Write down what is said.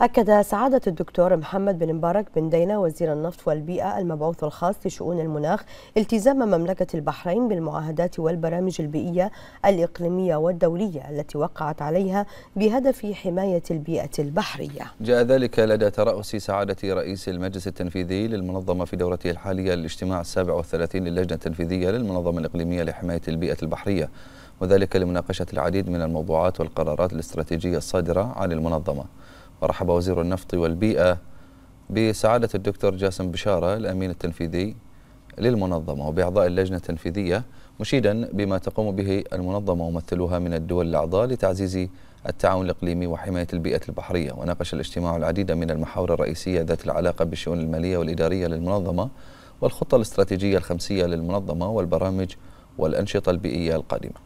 أكد سعادة الدكتور محمد بن مبارك بن دينا وزير النفط والبيئة المبعوث الخاص لشؤون المناخ التزام مملكة البحرين بالمعاهدات والبرامج البيئية الإقليمية والدولية التي وقعت عليها بهدف حماية البيئة البحرية جاء ذلك لدى ترأس سعادة رئيس المجلس التنفيذي للمنظمة في دورته الحالية للاجتماع السابع والثلاثين للجنة التنفيذية للمنظمة الإقليمية لحماية البيئة البحرية وذلك لمناقشة العديد من الموضوعات والقرارات الاستراتيجية الصادرة عن المنظمة رحب وزير النفط والبيئة بسعادة الدكتور جاسم بشارة الأمين التنفيذي للمنظمة وبإعضاء اللجنة التنفيذية مشيدا بما تقوم به المنظمة وممثلوها من الدول الأعضاء لتعزيز التعاون الإقليمي وحماية البيئة البحرية وناقش الاجتماع العديد من المحاور الرئيسية ذات العلاقة بالشؤون المالية والإدارية للمنظمة والخطة الاستراتيجية الخمسية للمنظمة والبرامج والأنشطة البيئية القادمة